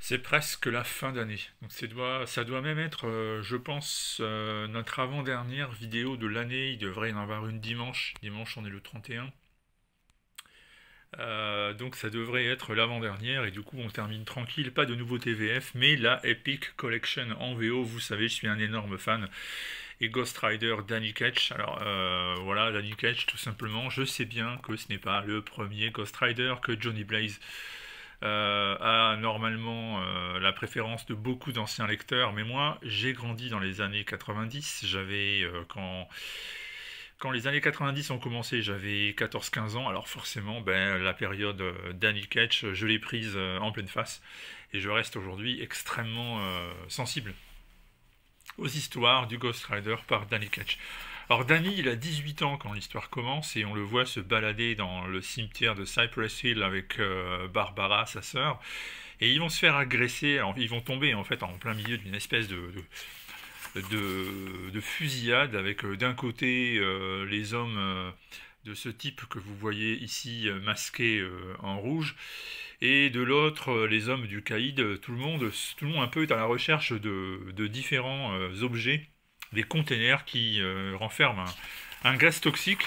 C'est presque la fin d'année. Donc ça doit, même être, euh, je pense, euh, notre avant-dernière vidéo de l'année. Il devrait y en avoir une dimanche. Dimanche, on est le 31. Euh, donc ça devrait être l'avant-dernière et du coup on termine tranquille, pas de nouveau TVF, mais la Epic Collection en VO, vous savez, je suis un énorme fan. Et Ghost Rider Danny Ketch, alors voilà, Danny Ketch tout simplement, je sais bien que ce n'est pas le premier Ghost Rider que Johnny Blaze euh, a normalement euh, la préférence de beaucoup d'anciens lecteurs, mais moi j'ai grandi dans les années 90, j'avais euh, quand quand les années 90 ont commencé, j'avais 14-15 ans, alors forcément, ben, la période danny Ketch, je l'ai prise en pleine face, et je reste aujourd'hui extrêmement sensible aux histoires du Ghost Rider par Danny Ketch. Alors Danny, il a 18 ans quand l'histoire commence et on le voit se balader dans le cimetière de Cypress Hill avec euh, Barbara, sa sœur. Et ils vont se faire agresser, ils vont tomber en fait en plein milieu d'une espèce de, de fusillade avec euh, d'un côté euh, les hommes de ce type que vous voyez ici masqués en rouge et de l'autre les hommes du caïd tout le monde tout le monde un peu est à la recherche de différents objets des containers qui euh, renferment un, gaz toxique.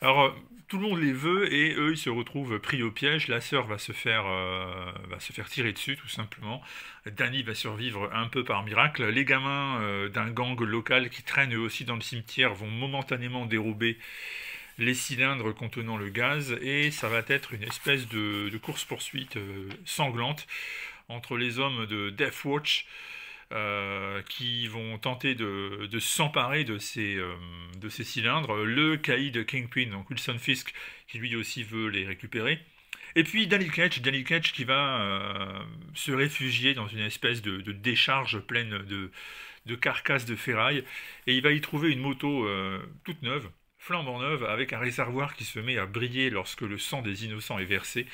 Alors, euh, tout le monde les veut et eux, ils se retrouvent pris au piège. La sœur va se faire, euh, se faire tirer dessus, tout simplement. Danny va survivre un peu par miracle. Les gamins d'un gang local qui traînent eux aussi dans le cimetière vont momentanément dérober les cylindres contenant le gaz et ça va être une espèce de, de course-poursuite sanglante entre les hommes de Death Watch euh, qui vont tenter de, s'emparer de, ces, euh, de ces cylindres. Le caïd Kingpin, donc Wilson Fisk, qui lui aussi veut les récupérer. Et puis Danny Ketch, Ketch qui va euh, se réfugier dans une espèce de, décharge pleine de, de, carcasses de ferraille. Et il va y trouver une moto toute neuve en neuve, avec un réservoir qui se met à briller lorsque le sang des innocents est versé,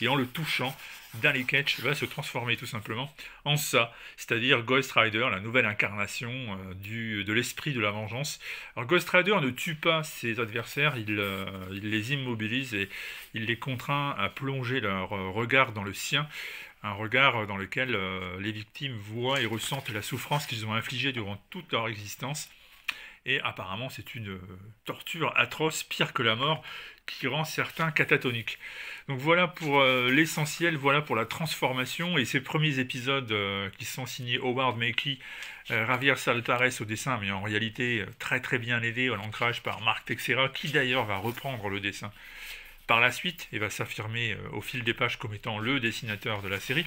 et en le touchant, Danny Ketch va se transformer tout simplement en ça, c'est-à-dire Ghost Rider, la nouvelle incarnation euh, du, de l'esprit de la vengeance. Alors Ghost Rider ne tue pas ses adversaires, il, euh, les immobilise et il les contraint à plonger leur euh, regard dans le sien, un regard dans lequel les victimes voient et ressentent la souffrance qu'ils ont infligée durant toute leur existence. Et apparemment, c'est une euh, torture atroce, pire que la mort, qui rend certains catatoniques. Donc voilà pour euh, l'essentiel, voilà pour la transformation et ces premiers épisodes euh, qui sont signés Howard Makey, Javier Saltares au dessin, mais en réalité très très bien aidé à l'ancrage par Marc Texera, qui d'ailleurs va reprendre le dessin par la suite et va s'affirmer au fil des pages comme étant le dessinateur de la série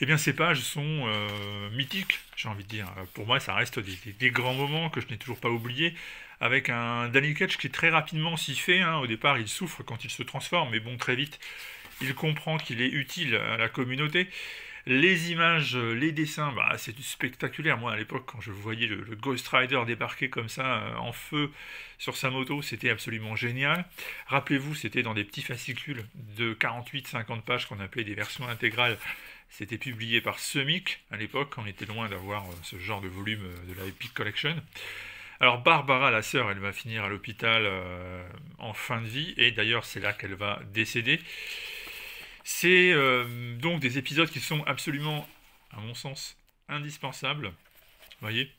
eh bien ces pages sont euh, mythiques, j'ai envie de dire. Euh, pour moi, ça reste des, grands moments que je n'ai toujours pas oubliés, avec un Danny Ketch qui très rapidement s'y fait. Hein. Au départ, il souffre quand il se transforme, mais bon, très vite, il comprend qu'il est utile à la communauté. Les images, euh, les dessins, bah, c'est du spectaculaire. Moi, à l'époque, quand je voyais le, Ghost Rider débarquer comme ça en feu sur sa moto, c'était absolument génial. Rappelez-vous, c'était dans des petits fascicules de 48-50 pages qu'on appelait des versions intégrales c'était publié par Semic à l'époque, on était loin d'avoir euh, ce genre de volume euh, de la Epic Collection. Alors Barbara, la sœur, elle va finir à l'hôpital euh, en fin de vie, et d'ailleurs c'est là qu'elle va décéder. C'est donc des épisodes qui sont absolument, à mon sens, indispensables. Vous voyez,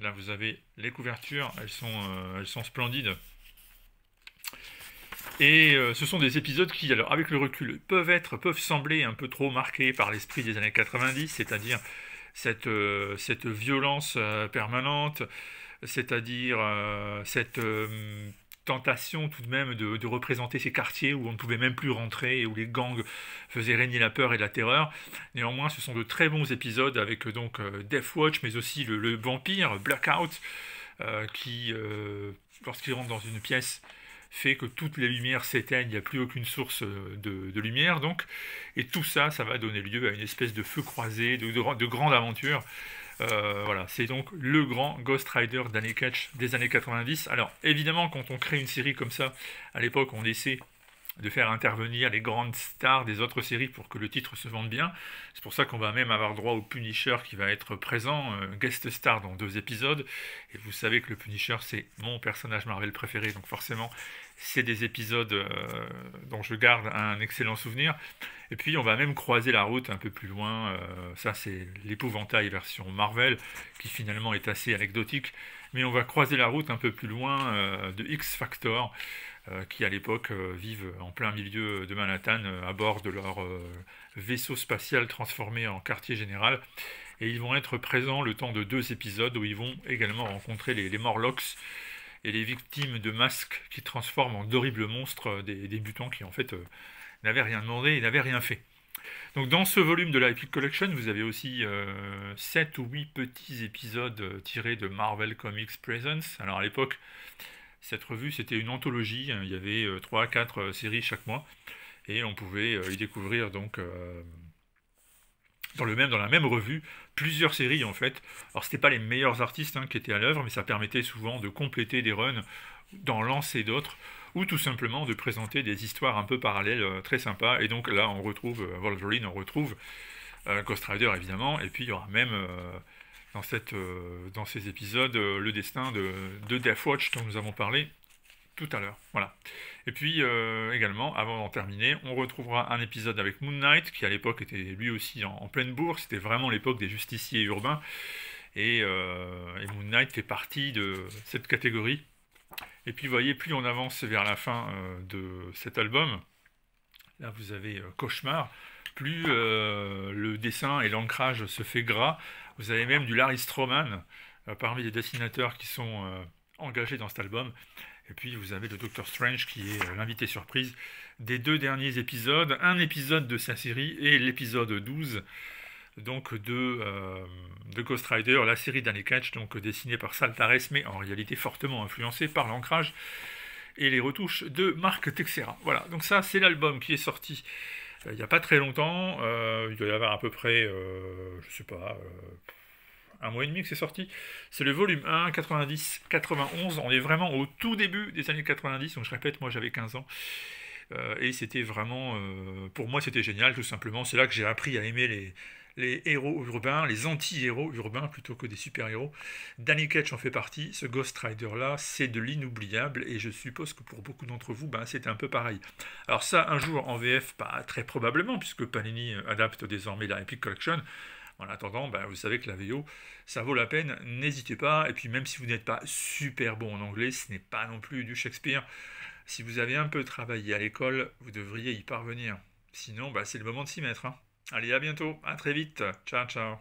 là vous avez les couvertures, elles sont, elles sont splendides. Et euh, ce sont des épisodes qui, alors avec le recul, peuvent être, peuvent sembler un peu trop marqués par l'esprit des années 90, c'est-à-dire cette, euh, cette violence euh, permanente, c'est-à-dire cette tentation tout de même de, de, représenter ces quartiers où on ne pouvait même plus rentrer et où les gangs faisaient régner la peur et la terreur. Néanmoins, ce sont de très bons épisodes avec donc Death Watch, mais aussi le, le vampire Blackout, qui, lorsqu'il rentre dans une pièce, fait que toutes les lumières s'éteignent, il n'y a plus aucune source euh, de, lumière, donc, et tout ça, ça va donner lieu à une espèce de feu croisé, de, grande aventure. Euh, voilà, c'est donc le grand Ghost Rider catch des années 90. Alors, évidemment, quand on crée une série comme ça, à l'époque, on essaie de faire intervenir les grandes stars des autres séries pour que le titre se vende bien. C'est pour ça qu'on va même avoir droit au Punisher qui va être présent, euh, guest star dans deux épisodes. Et vous savez que le Punisher, c'est mon personnage Marvel préféré, donc forcément, c'est des épisodes euh, dont je garde un excellent souvenir. Et puis, on va même croiser la route un peu plus loin. Euh, ça, c'est l'épouvantail version Marvel, qui finalement est assez anecdotique. Mais on va croiser la route un peu plus loin de X Factor. Euh, qui à l'époque euh, vivent en plein milieu de Manhattan euh, à bord de leur vaisseau spatial transformé en quartier général. Et ils vont être présents le temps de deux épisodes où ils vont également rencontrer les, Morlocks et les victimes de masques qui transforment en d'horribles monstres des débutants qui en fait n'avaient rien demandé et n'avaient rien fait. Donc dans ce volume de la Epic Collection, vous avez aussi 7 ou 8 petits épisodes tirés de Marvel Comics Presence. Alors à l'époque, cette revue, c'était une anthologie. Hein. Il y avait euh, trois 4 quatre euh, séries chaque mois. Et on pouvait euh, y découvrir donc dans, le même, dans la même revue, plusieurs séries en fait. Alors c'était pas les meilleurs artistes hein, qui étaient à l'œuvre, mais ça permettait souvent de compléter des runs, d'en lancer d'autres, ou tout simplement de présenter des histoires un peu parallèles, très sympas. Et donc là, on retrouve Wolverine, on retrouve Ghost Rider évidemment, et puis il y aura même dans, euh, dans ces épisodes euh, le destin de, de Deathwatch dont nous avons parlé tout à l'heure. Voilà. Et puis euh, également, avant d'en terminer, on retrouvera un épisode avec Moon Knight, qui à l'époque était lui aussi en, pleine bourre, c'était vraiment l'époque des justiciers urbains. Et, Moon Knight fait partie de cette catégorie. Et puis vous voyez, plus on avance vers la fin de cet album, là vous avez Cauchemar, plus le dessin et l'ancrage se fait gras vous avez même du Larry Stroman euh, parmi les dessinateurs qui sont euh, engagés dans cet album. Et puis vous avez le Doctor Strange qui est euh, l'invité surprise des deux derniers épisodes, un épisode de sa série et l'épisode 12 donc de, Ghost Rider, la série d'Anne Catch, donc dessinée par Saltares, mais en réalité fortement influencée par l'ancrage et les retouches de Marc Texera. Voilà, donc ça c'est l'album qui est sorti euh, il n'y a pas très longtemps, euh, il doit y avoir à peu près, je euh, je sais pas, un mois et demi que c'est sorti. C'est le volume 1, 90, 91. On est vraiment au tout début des années 90. Donc je répète, moi j'avais 15 ans. et c'était vraiment, pour moi c'était génial tout simplement. C'est là que j'ai appris à aimer les, les héros urbains, les anti-héros urbains plutôt que des super-héros. Danny Ketch en fait partie, ce Ghost Rider-là, c'est de l'inoubliable, et je suppose que pour beaucoup d'entre vous, ben, c'était un peu pareil. Alors ça, un jour en VF, pas très probablement, puisque Panini adapte désormais la Epic Collection, en attendant, ben, vous savez que la VO, ça vaut la peine, n'hésitez pas. Et puis même si vous n'êtes pas super bon en anglais, ce n'est pas non plus du Shakespeare. Si vous avez un peu travaillé à l'école, vous devriez y parvenir. Sinon, ben, c'est le moment de s'y mettre. Hein. Allez, à bientôt, à très vite. Ciao, ciao.